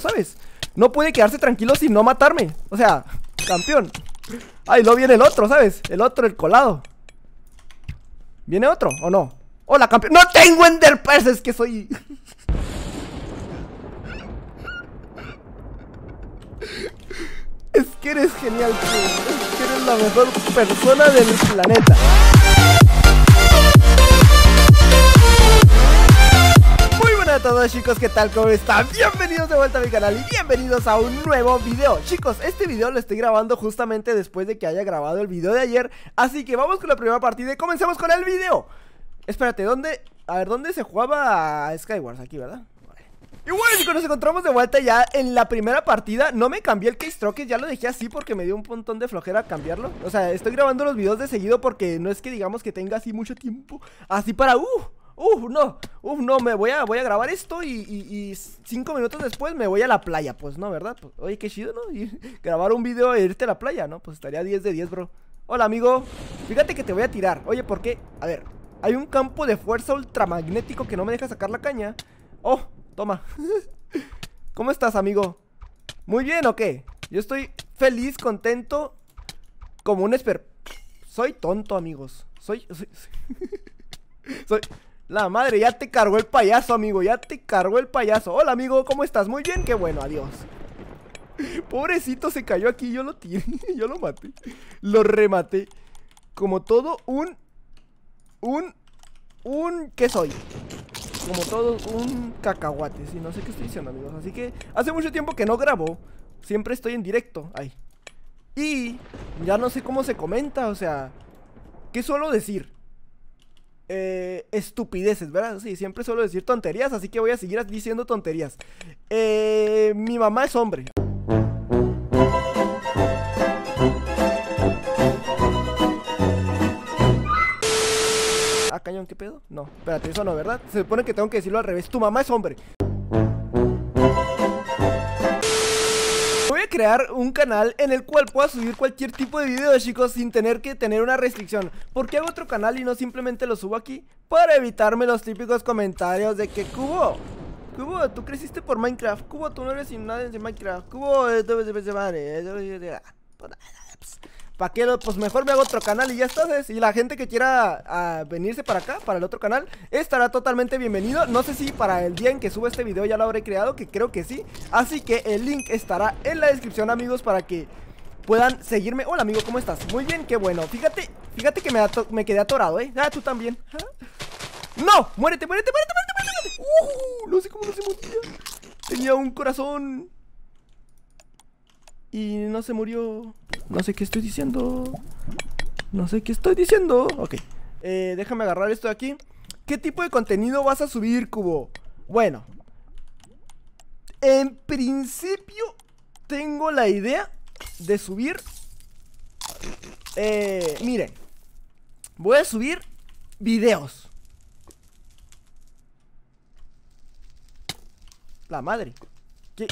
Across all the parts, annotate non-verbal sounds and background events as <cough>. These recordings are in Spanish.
¿sabes? No puede quedarse tranquilo sin no matarme. O sea, campeón. Ay, lo viene el otro, ¿sabes? El otro, el colado. ¿Viene otro o no? ¡Hola, campeón! ¡No tengo enderpearls! Es que soy... <laughs> es que eres genial, tío. Es que eres la mejor persona del planeta. Hola a todos chicos, ¿qué tal? ¿Cómo están? Bienvenidos de vuelta a mi canal y bienvenidos a un nuevo video Chicos, este video lo estoy grabando justamente después de que haya grabado el video de ayer Así que vamos con la primera partida y comencemos con el video Espérate, ¿dónde? A ver, ¿dónde se jugaba Skywars? Aquí, ¿verdad? Y bueno chicos, nos encontramos de vuelta ya en la primera partida No me cambié el case keystroke, ya lo dejé así porque me dio un montón de flojera cambiarlo O sea, estoy grabando los videos de seguido porque no es que digamos que tenga así mucho tiempo Así para... ¡Uh! Uf, no, uf, no, me voy a, voy a grabar esto y, cinco minutos después me voy a la playa, pues no, ¿verdad? Pues, oye, qué chido, ¿no? <laughs> grabar un video e irte a la playa, ¿no? Pues estaría 10 de 10, bro. Hola, amigo. Fíjate que te voy a tirar. Oye, ¿por qué? A ver, hay un campo de fuerza ultramagnético que no me deja sacar la caña. Oh, toma. <laughs> ¿Cómo estás, amigo? ¿Muy bien o qué? Yo estoy feliz, contento, como un esper... Soy tonto, amigos. soy... soy... <laughs> soy... La madre, ya te cargó el payaso, amigo. Ya te cargó el payaso. Hola, amigo, ¿cómo estás? Muy bien, qué bueno, adiós. <laughs> Pobrecito se cayó aquí, yo lo tiré, <laughs> yo lo maté. Lo rematé. Como todo un... Un... Un... ¿Qué soy? Como todo un cacahuate, sí, no sé qué estoy diciendo, amigos. Así que hace mucho tiempo que no grabo. Siempre estoy en directo. ahí Y ya no sé cómo se comenta, o sea... ¿Qué suelo decir? eh, estupideces, ¿verdad? Sí, siempre suelo decir tonterías, así que voy a seguir diciendo tonterías. Eh, mi mamá es hombre. Ah, cañón, ¿qué pedo? No, espérate, eso no, ¿verdad? Se supone que tengo que decirlo al revés. Tu mamá es hombre. crear un canal en el cual pueda subir cualquier tipo de video, chicos, sin tener que tener una restricción. ¿Por qué hago otro canal y no simplemente lo subo aquí? Para evitarme los típicos comentarios de que Cubo, Cubo, tú creciste por Minecraft. Cubo, tú no eres sin nada de Minecraft. Cubo, esto eh, es de madre. Eh, pues mejor me hago otro canal y ya está, Y la gente que quiera ah, venirse para acá, para el otro canal, estará totalmente bienvenido. No sé si para el día en que suba este video ya lo habré creado, que creo que sí. Así que el link estará en la descripción, amigos, para que puedan seguirme. Hola, amigo, ¿cómo estás? Muy bien, qué bueno. Fíjate, fíjate que me, me quedé atorado, ¿eh? Ah, tú también. <laughs> ¡No! ¡Muérete, muérete, muérete, muérete! muérete! ¡Uh! No sé cómo lo se Tenía un corazón... Y no se murió. No sé qué estoy diciendo. No sé qué estoy diciendo. Ok. Eh, déjame agarrar esto de aquí. ¿Qué tipo de contenido vas a subir, Cubo? Bueno. En principio tengo la idea de subir... Eh, miren. Voy a subir videos. La madre. ¿Qué?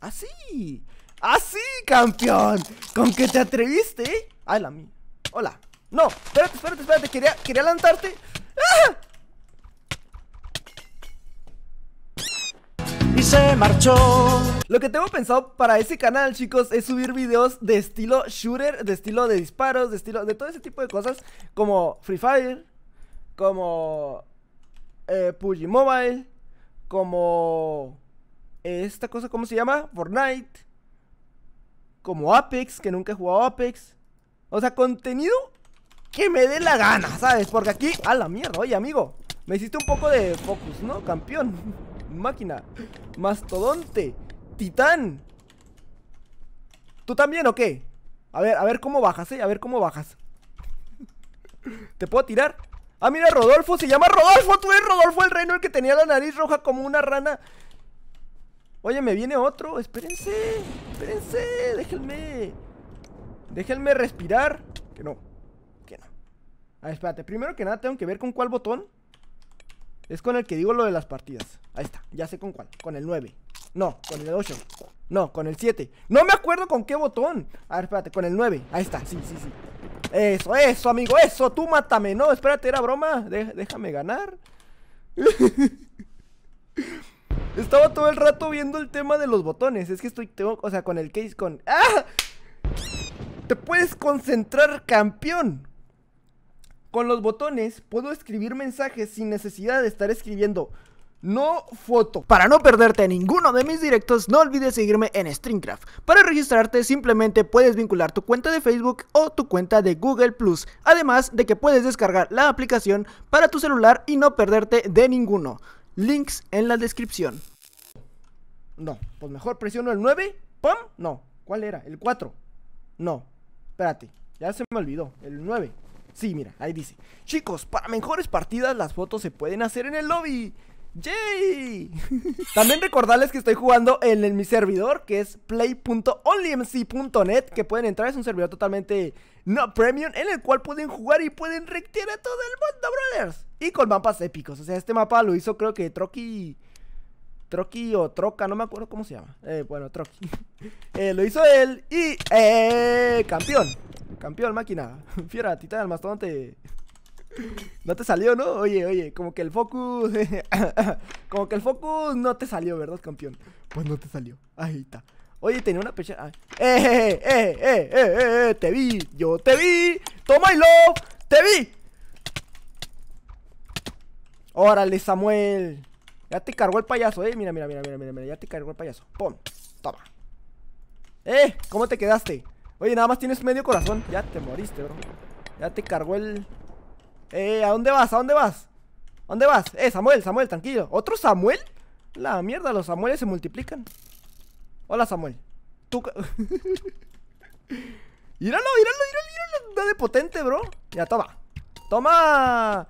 Ah, sí... ¡Así, ¡Ah, campeón! ¿Con qué te atreviste, eh? ¡Ay, la mía! ¡Hola! ¡No! ¡Espérate, espérate, espérate! Quería, quería lanzarte. ¡Ah! y se marchó. Lo que tengo pensado para ese canal, chicos, es subir videos de estilo shooter, de estilo de disparos, de estilo de todo ese tipo de cosas, como Free Fire, como eh, Mobile, como esta cosa, ¿cómo se llama? Fortnite como Apex, que nunca he jugado Apex. O sea, contenido que me dé la gana, ¿sabes? Porque aquí, a la mierda, oye, amigo. Me hiciste un poco de focus, ¿no? Campeón, <laughs> máquina, mastodonte, titán. ¿Tú también o qué? A ver, a ver cómo bajas, ¿eh? A ver cómo bajas. <laughs> ¿Te puedo tirar? Ah, mira, Rodolfo, se llama Rodolfo. Tú eres Rodolfo el reino el que tenía la nariz roja como una rana Oye, me viene otro. Espérense. Espérense. Déjenme. Déjenme respirar. Que no. Que no. A ver, espérate. Primero que nada, tengo que ver con cuál botón. Es con el que digo lo de las partidas. Ahí está. Ya sé con cuál. Con el 9. No, con el 8. No, con el 7. No me acuerdo con qué botón. A ver, espérate. Con el 9. Ahí está. Sí, sí, sí. Eso, eso, amigo. Eso. Tú mátame. No, espérate. Era broma. déjame ganar. <laughs> Estaba todo el rato viendo el tema de los botones. Es que estoy, tengo, o sea, con el case con... ¡Ah! Te puedes concentrar, campeón. Con los botones puedo escribir mensajes sin necesidad de estar escribiendo no foto. Para no perderte ninguno de mis directos, no olvides seguirme en Streamcraft. Para registrarte simplemente puedes vincular tu cuenta de Facebook o tu cuenta de Google Plus, además de que puedes descargar la aplicación para tu celular y no perderte de ninguno. Links en la descripción. No, pues mejor presiono el 9. ¡Pam! No. ¿Cuál era? El 4. No. Espérate. Ya se me olvidó. El 9. Sí, mira, ahí dice. Chicos, para mejores partidas las fotos se pueden hacer en el lobby. ¡Yay! <laughs> También recordarles que estoy jugando en, mi servidor, que es play.onlymc.net, que pueden entrar, es un servidor totalmente no premium, en el cual pueden jugar y pueden rectear a todo el mundo, brothers. Y con mapas épicos. O sea, este mapa lo hizo creo que Troki. Troki o Troca, no me acuerdo cómo se llama. Eh, bueno, Troki. <laughs> Eh, lo hizo él y. ¡Eh! ¡Campeón! Campeón, máquina. <laughs> Fiera, titán, del mastodonte. <laughs> No te salió, ¿no? Oye, oye, como que el focus. como que el focus no te salió, ¿verdad, campeón? Pues no te salió. Ahí está. Oye, tenía una pechera. Eh, ¡Eh, eh, eh, eh, eh, eh! ¡Te vi! ¡Yo te vi! ¡Toma y love! ¡Te vi! Órale, Samuel. Ya te cargó el payaso, eh. Mira, mira, mira, mira, mira, ya te cargó el payaso. Pum, toma. Eh, ¿cómo te quedaste? Oye, nada más tienes medio corazón. Ya te moriste, bro. Ya te cargó el. Eh, ¿a dónde vas? ¿A dónde vas? ¿A dónde vas? Eh, Samuel, Samuel, tranquilo. ¿Otro Samuel? La mierda, los Samueles se multiplican. Hola, Samuel. Tú. <laughs> Íralo, íralo, íralo, íralo. Dale potente, bro. Ya, toma. Toma.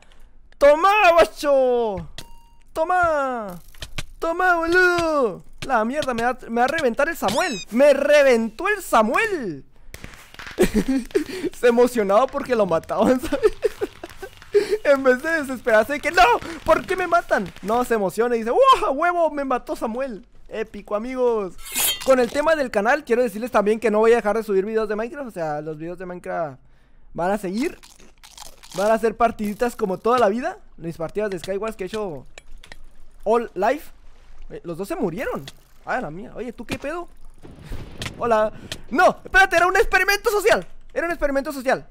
¡Toma, guacho! ¡Toma! ¡Toma, boludo! La mierda, me va, a reventar el Samuel. ¡Me reventó el Samuel! <laughs> Se emocionaba porque lo mataban, ¿sabes? <laughs> en vez de desesperarse de que no, ¿por qué me matan? No, se emociona y dice, ¡wow! ¡Huevo! Me mató Samuel. Épico, amigos. Con el tema del canal, quiero decirles también que no voy a dejar de subir videos de Minecraft. O sea, los videos de Minecraft van a seguir. Van a ser partiditas como toda la vida. Mis partidas de Skywars que he hecho all life. Eh, los dos se murieron. Ay, ah, la mía. Oye, ¿tú qué pedo? Hola. No, espérate, era un experimento social. Era un experimento social.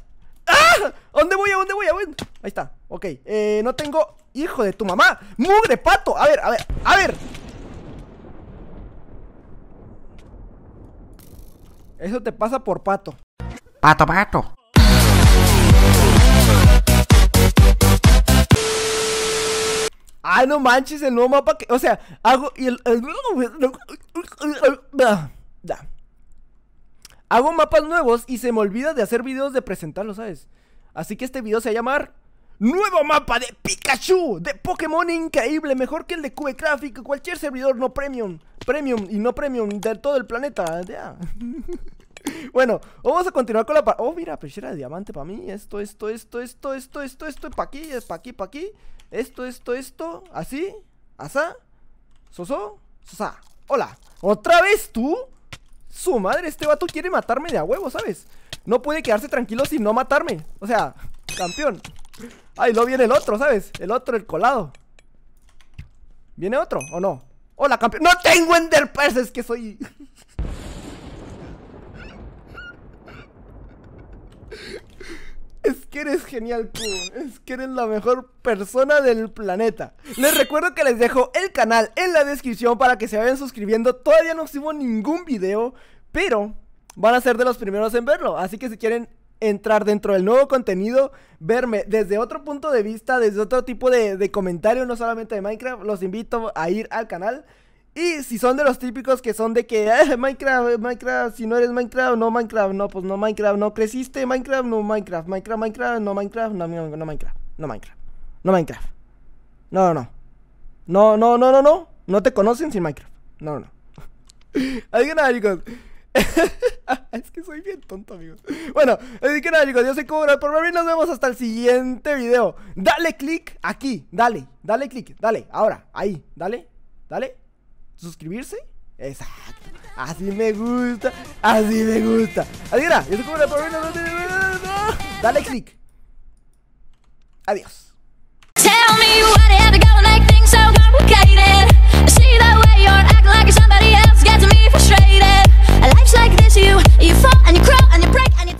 ¡Ah! ¿Dónde voy? ¿A dónde voy? ¿A Ahí está. Ok. Eh, no tengo. Hijo de tu mamá. Mugre pato. A ver, a ver, a ver. Eso te pasa por pato. Pato, pato. Ah, no manches, el nuevo mapa que. O sea, hago. Hago mapas nuevos y se me olvida de hacer videos de presentarlos, ¿sabes? Así que este video se va a llamar. Nuevo mapa de Pikachu de Pokémon increíble, mejor que el de Cubecraft cualquier servidor no premium, premium y no premium de todo el planeta. <laughs> bueno, vamos a continuar con la. Oh, mira, pechera de diamante para mí. Esto, esto, esto, esto, esto, esto, esto, para aquí, para aquí, para aquí esto, esto, esto, así, asa, soso, sosa. Hola, ¿otra vez tú? Su madre, este vato quiere matarme de a huevo, ¿sabes? No puede quedarse tranquilo sin no matarme. O sea, campeón. Ay, lo viene el otro, ¿sabes? El otro, el colado. ¿Viene otro o no? Hola, campeón. No tengo Ender Es que soy... que eres genial, tú Es que eres la mejor persona del planeta. Les recuerdo que les dejo el canal en la descripción para que se vayan suscribiendo. Todavía no subo ningún video, pero van a ser de los primeros en verlo. Así que si quieren entrar dentro del nuevo contenido, verme desde otro punto de vista, desde otro tipo de, de comentario, no solamente de Minecraft, los invito a ir al canal. Y si son de los típicos que son de que eh, Minecraft, Minecraft, si no eres Minecraft, no Minecraft, no, pues no Minecraft, no creciste, Minecraft, no Minecraft, Minecraft, Minecraft, no Minecraft, no, no, no Minecraft, no Minecraft, no Minecraft. No, no, no. No, no, no, no, no. No te conocen sin Minecraft. No, no, no. Así que nada, es que soy bien tonto, amigos. Bueno, así que nada, chicos. Yo soy Cobra por ver nos vemos hasta el siguiente video. Dale click aquí. Dale, dale click. Dale, ahora, ahí. Dale, dale suscribirse. Exacto. Así me gusta. Así me gusta. Así Yo soy como la Dale click. Adiós. Tell me what it had to go to make things so complicated. See the way you're acting like somebody else gets me frustrated. Life's like this, you you fall and you crawl and you break and you.